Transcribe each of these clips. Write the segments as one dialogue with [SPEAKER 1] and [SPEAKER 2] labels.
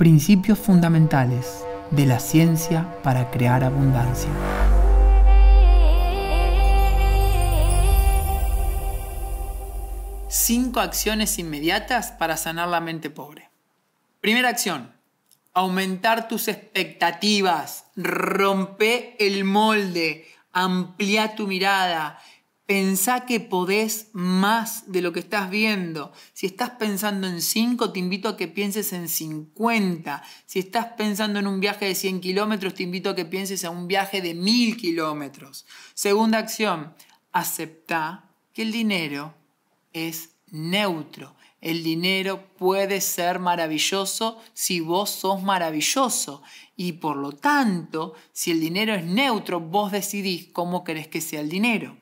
[SPEAKER 1] Principios fundamentales de la ciencia para crear abundancia. Cinco acciones inmediatas para sanar la mente pobre. Primera acción, aumentar tus expectativas, rompe el molde, amplía tu mirada, Pensá que podés más de lo que estás viendo. Si estás pensando en 5, te invito a que pienses en 50. Si estás pensando en un viaje de 100 kilómetros, te invito a que pienses en un viaje de 1000 kilómetros. Segunda acción, aceptá que el dinero es neutro. El dinero puede ser maravilloso si vos sos maravilloso. Y por lo tanto, si el dinero es neutro, vos decidís cómo querés que sea el dinero.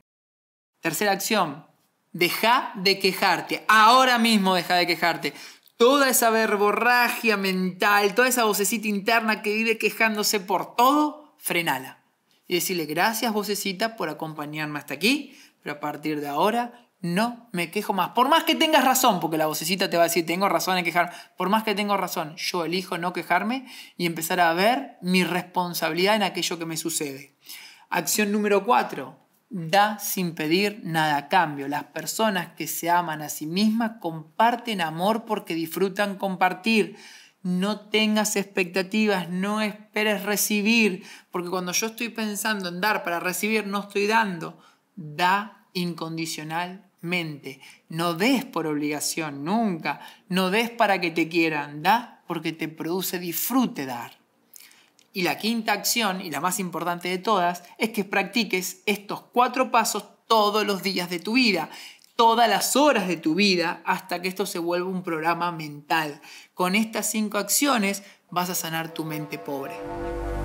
[SPEAKER 1] Tercera acción, deja de quejarte. Ahora mismo deja de quejarte. Toda esa verborragia mental, toda esa vocecita interna que vive quejándose por todo, frenala. Y decirle gracias vocecita por acompañarme hasta aquí, pero a partir de ahora no me quejo más. Por más que tengas razón, porque la vocecita te va a decir, tengo razón en quejarme, por más que tengo razón, yo elijo no quejarme y empezar a ver mi responsabilidad en aquello que me sucede. Acción número cuatro da sin pedir nada a cambio. Las personas que se aman a sí mismas comparten amor porque disfrutan compartir. No tengas expectativas, no esperes recibir, porque cuando yo estoy pensando en dar para recibir, no estoy dando. Da incondicionalmente. No des por obligación, nunca. No des para que te quieran, da porque te produce disfrute dar. Y la quinta acción, y la más importante de todas, es que practiques estos cuatro pasos todos los días de tu vida, todas las horas de tu vida, hasta que esto se vuelva un programa mental. Con estas cinco acciones vas a sanar tu mente pobre.